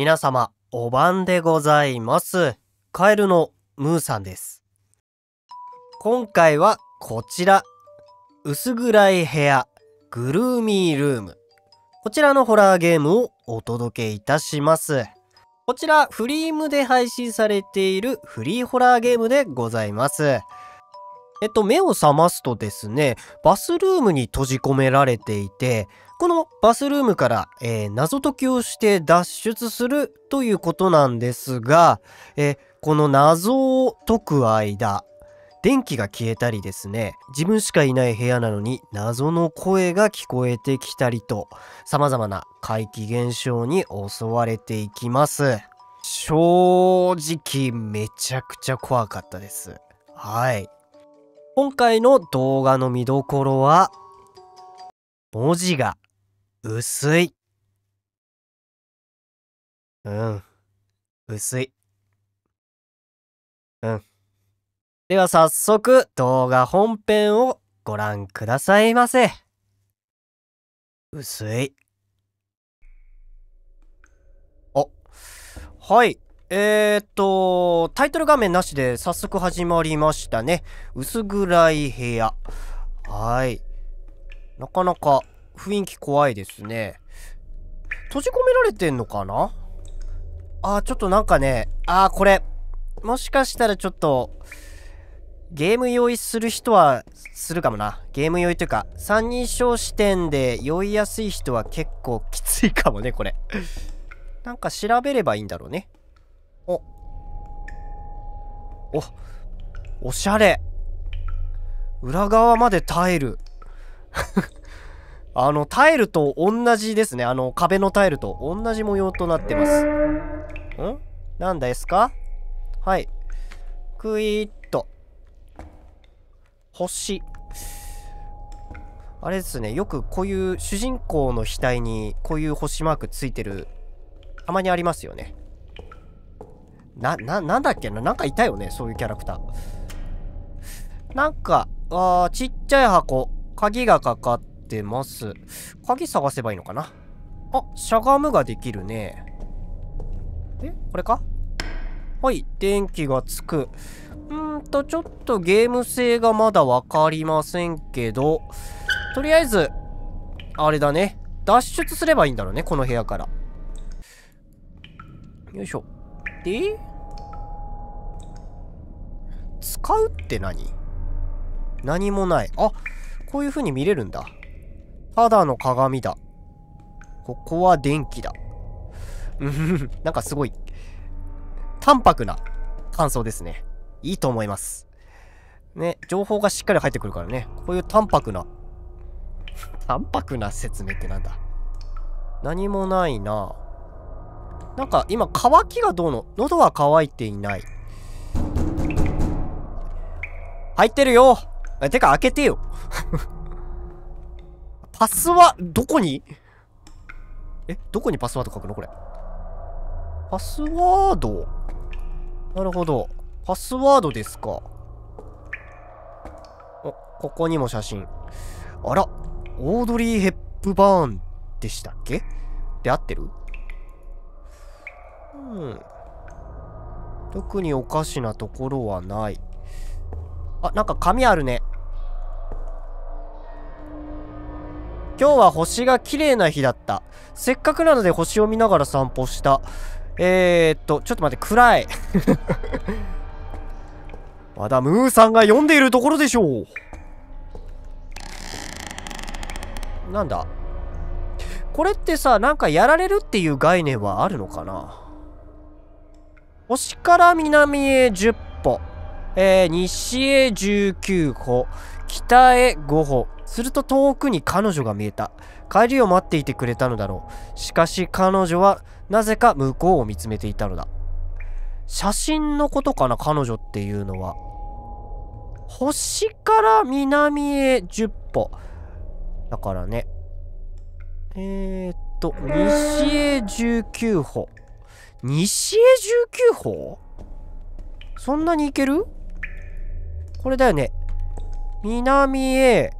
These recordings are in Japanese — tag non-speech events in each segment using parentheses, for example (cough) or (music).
皆様、お晩でございます。カエルのムーさんです。今回はこちら。薄暗い部屋、グルーミールーム。こちらのホラーゲームをお届けいたします。こちら、フリームで配信されているフリーホラーゲームでございます。えっと、目を覚ますとですね、バスルームに閉じ込められていて、このバスルームから、えー、謎解きをして脱出するということなんですが、えー、この謎を解く間、電気が消えたりですね、自分しかいない部屋なのに謎の声が聞こえてきたりと、様々な怪奇現象に襲われていきます。正直めちゃくちゃ怖かったです。はい。今回の動画の見どころは、文字が薄い。うん。薄い。うん。では早速動画本編をご覧くださいませ。薄い。あ、はい。えー、っと、タイトル画面なしで早速始まりましたね。薄暗い部屋。はい。なかなか雰囲気怖いですね。閉じ込められてんのかなあー、ちょっとなんかね、あー、これ、もしかしたらちょっと、ゲーム酔いする人はするかもな。ゲーム酔いというか、三人称視点で酔いやすい人は結構きついかもね、これ。なんか調べればいいんだろうね。お。お。おしゃれ。裏側まで耐える。あの、タイルと同じですね。あの、壁のタイルと同じ模様となってます。んなんですかはい。クイッと。星。あれですね。よくこういう主人公の額にこういう星マークついてる、たまにありますよね。な、な、なんだっけななんかいたよねそういうキャラクター。なんか、あー、ちっちゃい箱。鍵がかかっってます。鍵探せばいいのかなあ、しゃがむができるね。えこれかはい、電気がつく。んーと、ちょっとゲーム性がまだわかりませんけど、とりあえず、あれだね。脱出すればいいんだろうね、この部屋から。よいしょ。で使うって何何もない。あ、こういう風に見れるんだ。ただの鏡だ。ここは電気だ。うん、なんかすごい、淡白な感想ですね。いいと思います。ね、情報がしっかり入ってくるからね。こういう淡白な、淡白な説明ってなんだ。何もないな。なんか今、乾きがどうの喉は乾いていない。入ってるよてか開けてよパスワ、どこにえ、どこにパスワード書くのこれ。パスワードなるほど。パスワードですか。お、ここにも写真。あら、オードリー・ヘップバーンでしたっけで合ってるうん。特におかしなところはない。あ、なんか紙あるね。今日は星が綺麗な日だった。せっかくなので星を見ながら散歩した。えー、っと、ちょっと待って、暗い。(laughs) まだムーさんが読んでいるところでしょう。なんだこれってさ、なんかやられるっていう概念はあるのかな星から南へ10えー、西へ19歩、北へ5歩。すると遠くに彼女が見えた。帰りを待っていてくれたのだろう。しかし彼女はなぜか向こうを見つめていたのだ。写真のことかな、彼女っていうのは。星から南へ10歩。だからね。えー、っと、西へ19歩。西へ19歩そんなに行けるこれだよね。南へ、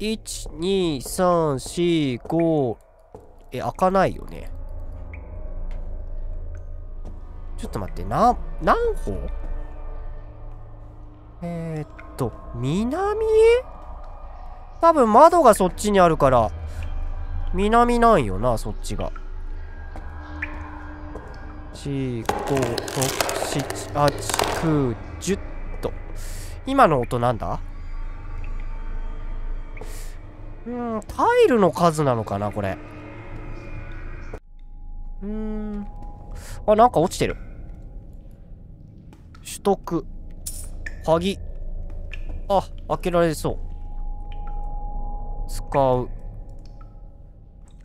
1、2、3、4、5、え、開かないよね。ちょっと待って、な、何歩えー、っと、南へ多分窓がそっちにあるから、南なんよな、そっちが。4、5、6、7、8、9、10。今の音なんだうんタイルの数なのかなこれうんあなんか落ちてる取得鍵あ開けられそう使う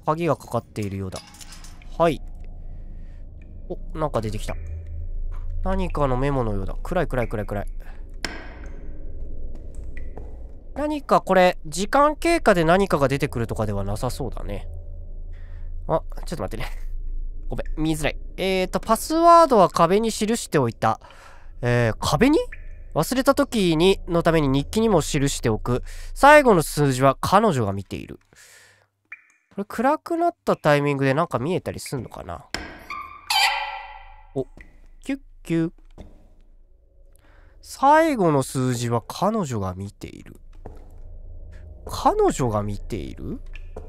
鍵がかかっているようだはいおなんか出てきた何かのメモのようだ暗い暗い暗い暗い何かこれ、時間経過で何かが出てくるとかではなさそうだね。あ、ちょっと待ってね。(laughs) ごめん、見づらい。えーと、パスワードは壁に記しておいた。えー、壁に忘れた時に、のために日記にも記しておく。最後の数字は彼女が見ている。これ暗くなったタイミングでなんか見えたりすんのかなお、キュッキュッ。最後の数字は彼女が見ている。彼女が見ているこ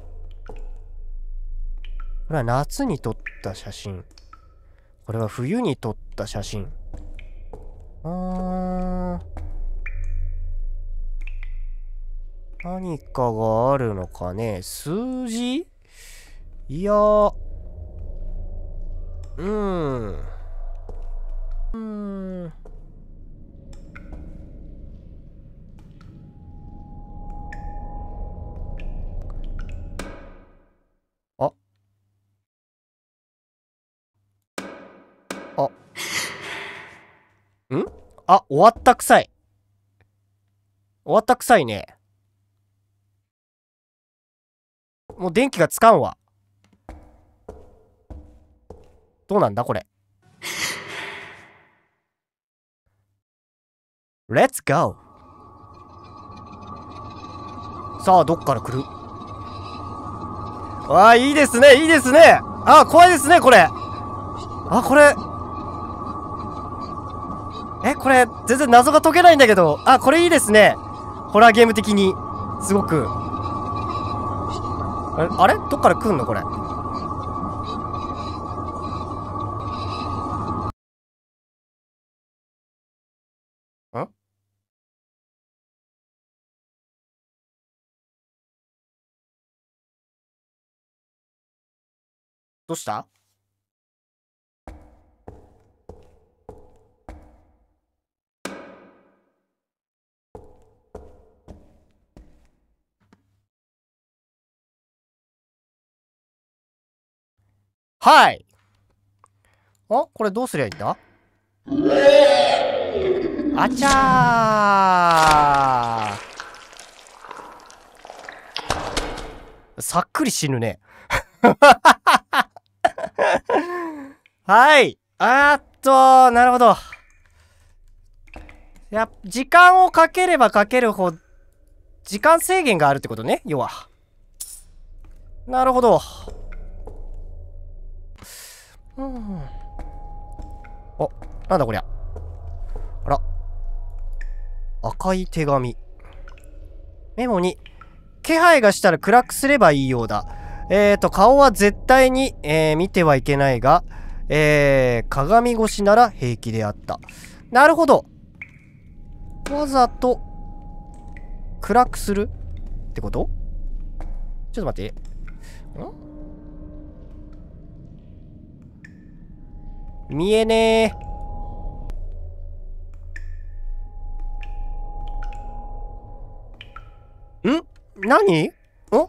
れは夏に撮った写真。これは冬に撮った写真。うー。何かがあるのかね数字いやー。うん。うん。んあ、終わった臭い。終わった臭いね。もう電気がつかんわ。どうなんだこれ。Let's go! さあ、どっから来るああ、いいですね、いいですねああ、怖いですね、これあ、これ、え、これ、全然謎が解けないんだけど。あ、これいいですね。ホラーゲーム的に。すごく。あれあれどっから来んのこれ。どうしたはいあこれどうすりゃいいんだあちゃーさっくり死ぬね。(laughs) はい。あーっと、なるほど。いや、時間をかければかけるほど、時間制限があるってことね、要は。なるほど。うお、なんだこりゃ。あら。赤い手紙。メモに、気配がしたら暗くすればいいようだ。えーと、顔は絶対に、えー、見てはいけないが、えー、鏡越しなら平気であった。なるほど。わざと、暗くするってことちょっと待って。ん見えねえ。ん何お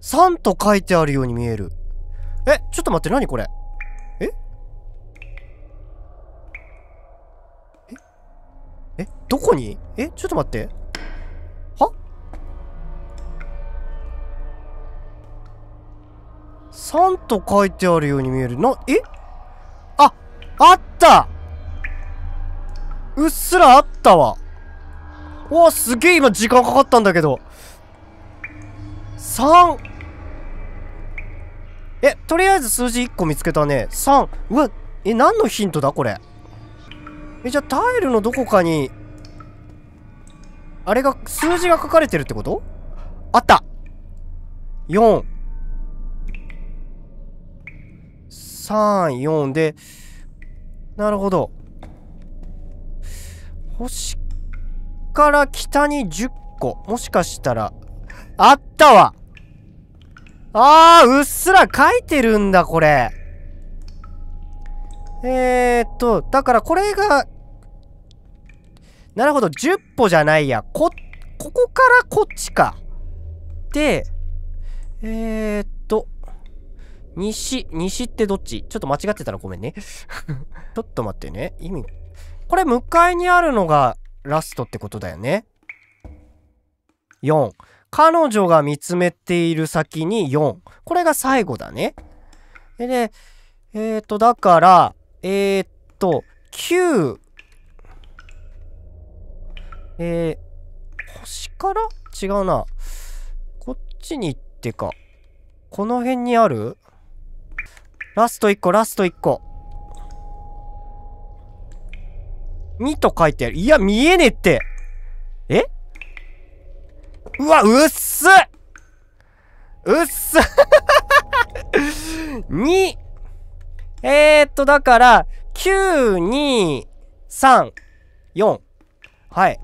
?3 と書いてあるように見える。え、ちょっと待って、何これえええどこにえちょっと待って。は ?3 と書いてあるように見える。な、えあったうっすらあったわ。おすげえ今時間かかったんだけど。3! え、とりあえず数字1個見つけたね。3! うわ、え、何のヒントだこれ。え、じゃあタイルのどこかに、あれが、数字が書かれてるってことあった !4!3、4で、なるほど。星から北に10個。もしかしたら、あったわあー、うっすら書いてるんだ、これ。えー、っと、だからこれが、なるほど、10歩じゃないや。こ、ここからこっちか。で、えー、っ西、西ってどっちちょっと間違ってたらごめんね。(laughs) ちょっと待ってね。意味。これ、向かいにあるのがラストってことだよね。4。彼女が見つめている先に4。これが最後だね。で、えっ、と、だから、えっ、と、9。えー、星から違うな。こっちに行ってか。この辺にあるラスト1個、ラスト1個。2と書いてある。いや、見えねえって。えうわ、うっすうっす 2! (laughs) えー、っと、だから、9、2、3、4。はい。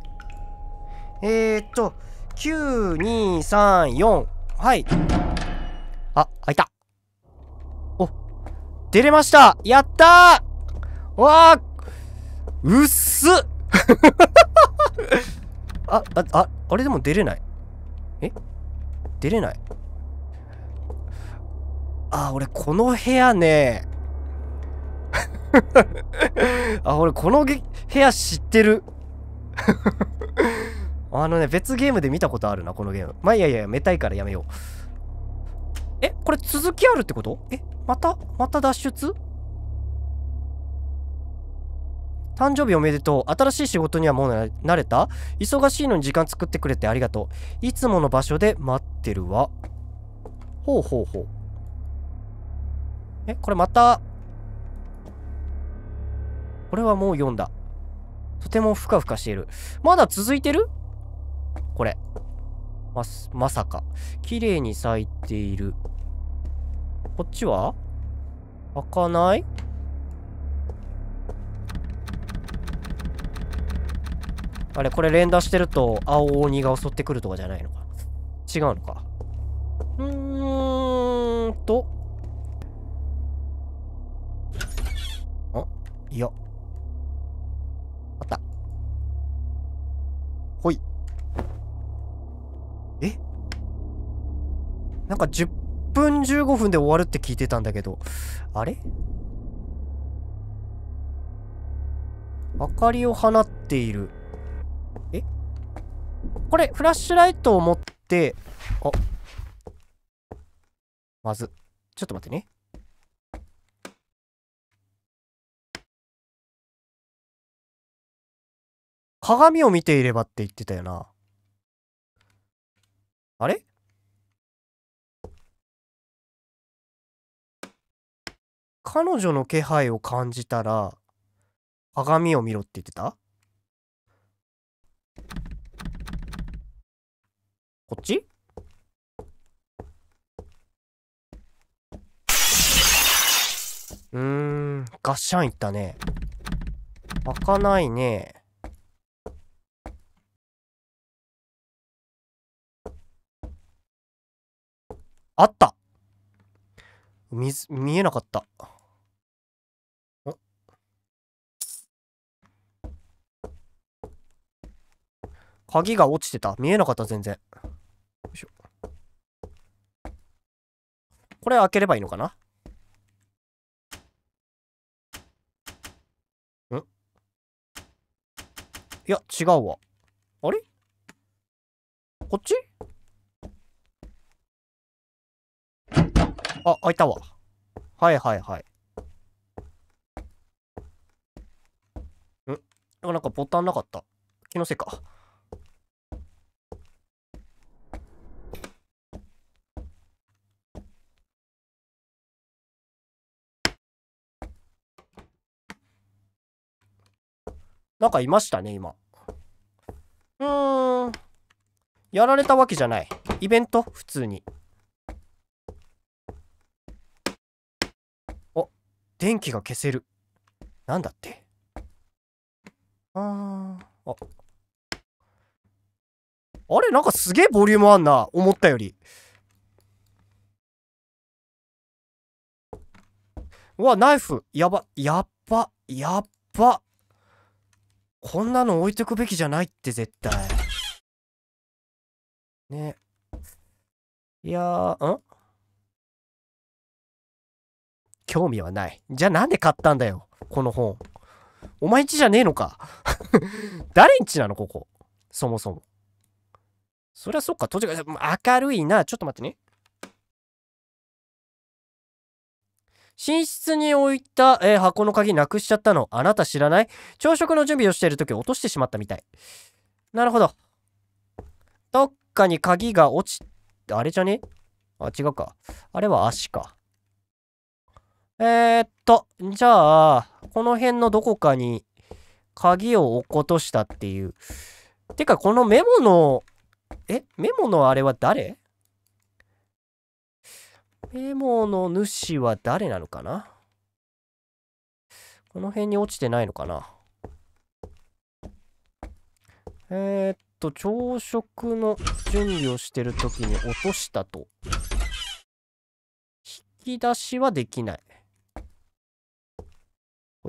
えー、っと、9、2、3、4。はい。あ、開いた。出れましたやったーわーうっす (laughs) あ、あ、あ、あれでも出れない。え出れない。あ、俺この部屋ね (laughs) あ、俺この部屋知ってる (laughs) あのね、別ゲームで見たことあるな、このゲーム。まあいやいや、めたいからやめよう。え、これ続きあるってことえまたまた脱出誕生日おめでとう。新しい仕事にはもう慣れた忙しいのに時間作ってくれてありがとう。いつもの場所で待ってるわ。ほうほうほう。え、これまた。これはもう読んだ。とてもふかふかしている。まだ続いてるこれ。ま、まさか。綺麗に咲いている。こっちは開かないあれ、これ連打してると青鬼が襲ってくるとかじゃないのか。違うのか。うーんと。あ、いや。あった。ほい。えなんか10分15分で終わるって聞いてたんだけどあれ明かりを放っているえこれフラッシュライトを持ってあまずちょっと待ってね鏡を見ていればって言ってたよなあれ彼女の気配を感じたら、鏡を見ろって言ってたこっちうーん、ガッシャンいったね。開かないね。あった見えなかった。鍵が落ちてた。見えなかった、全然。よいしょ。これ開ければいいのかなんいや、違うわ。あれこっちあ、開いたわ。はいはいはい。んなんかボタンなかった。気のせいか。なんかいましたね、今。うーん。やられたわけじゃない。イベント普通に。お、電気が消せる。なんだってうー。あ。あれなんかすげえボリュームあんな。思ったより。うわ、ナイフ。やば、やっば、やっば。こんなの置いとくべきじゃないって絶対。ね。いやー、ん興味はない。じゃあなんで買ったんだよ、この本。お前んちじゃねえのか。(laughs) 誰んちなの、ここ。そもそも。そりゃそっか、途中が明るいな。ちょっと待ってね。寝室に置いた、えー、箱の鍵なくしちゃったの。あなた知らない朝食の準備をしている時落としてしまったみたい。なるほど。どっかに鍵が落ち、あれじゃねあ、違うか。あれは足か。えー、っと、じゃあ、この辺のどこかに鍵を落っことしたっていう。てか、このメモの、えメモのあれは誰メモの主は誰なのかなこの辺に落ちてないのかなえー、っと、朝食の準備をしてる時に落としたと。引き出しはできない。こ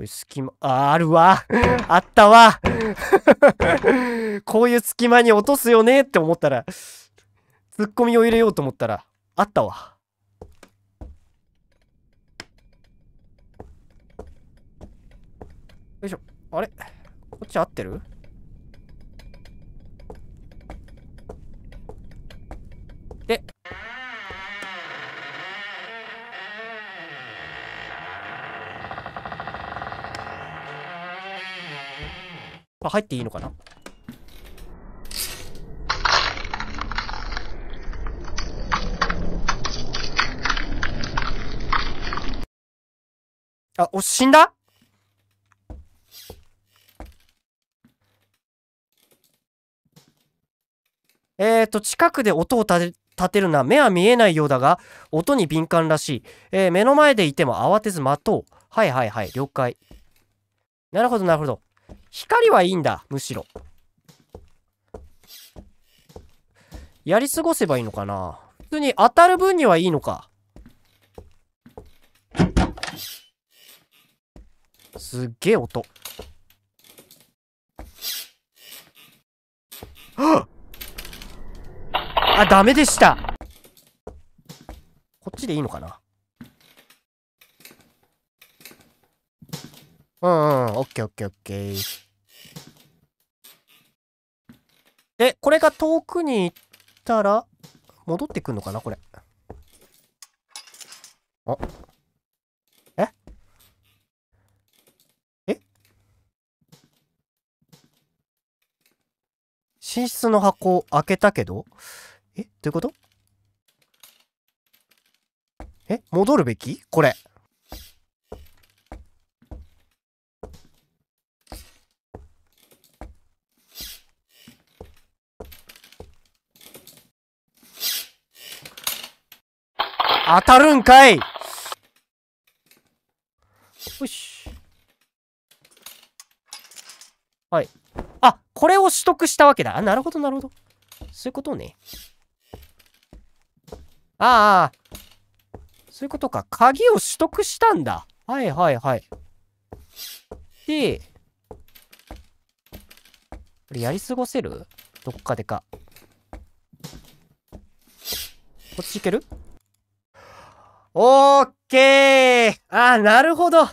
ういう隙間、あ、あるわあったわ (laughs) こういう隙間に落とすよねって思ったら、ツッコミを入れようと思ったら、あったわ。いしょあれこっち合ってるであ入っていいのかなあ、お、死んだー、と近くで音を立て立てるのは目は見えないようだが音に敏感らしい、えー、目の前でいても慌てず待とうはいはいはい了解なるほどなるほど光はいいんだむしろやり過ごせばいいのかな普通に当たる分にはいいのかすっげえ音はっあ、ダメでしたこっちでいいのかなうんうん、オッケーオッケーオッケー。で、これが遠くに行ったら、戻ってくんのかなこれ。あ。ええ寝室の箱開けたけどえどういうことえ戻るべきこれ。当たるんかいよし。はい。あ、これを取得したわけだ。あ、なるほど、なるほど。そういうことね。ああ。そういうことか。鍵を取得したんだ。はいはいはい。で、これやり過ごせるどっかでか。こっち行けるオッケーあ、なるほど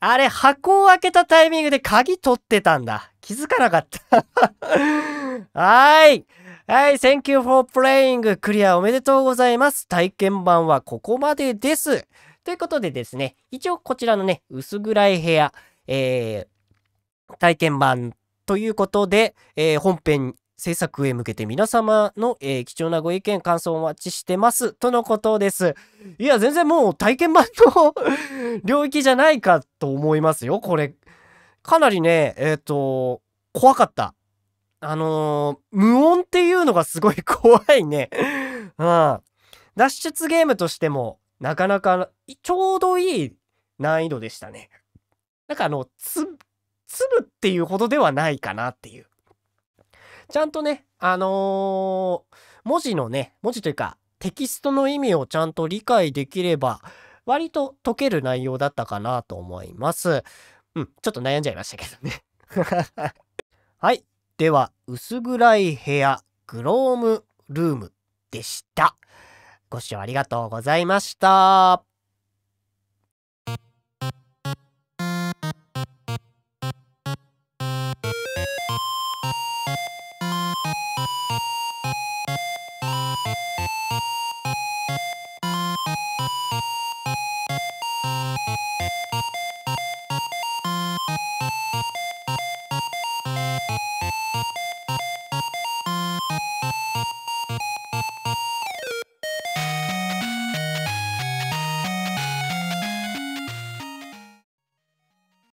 あれ、箱を開けたタイミングで鍵取ってたんだ。気づかなかった (laughs) はい。はい、Thank you for playing! クリアおめでとうございます。体験版はここまでです。ということでですね、一応こちらのね、薄暗い部屋、えー、体験版ということで、えー、本編制作へ向けて皆様の、えー、貴重なご意見、感想をお待ちしてます。とのことです。いや、全然もう体験版の (laughs) 領域じゃないかと思いますよ、これ。かなりね、えっ、ー、と、怖かった。あのー、無音っていうのがすごい怖いね。(laughs) うん。脱出ゲームとしても、なかなか、ちょうどいい難易度でしたね。なんかあの、つ、粒っていうほどではないかなっていう。ちゃんとね、あのー、文字のね、文字というか、テキストの意味をちゃんと理解できれば、割と解ける内容だったかなと思います。うん、ちょっと悩んじゃいましたけどね。(laughs) はい。では薄暗い部屋グロームルームでしたご視聴ありがとうございました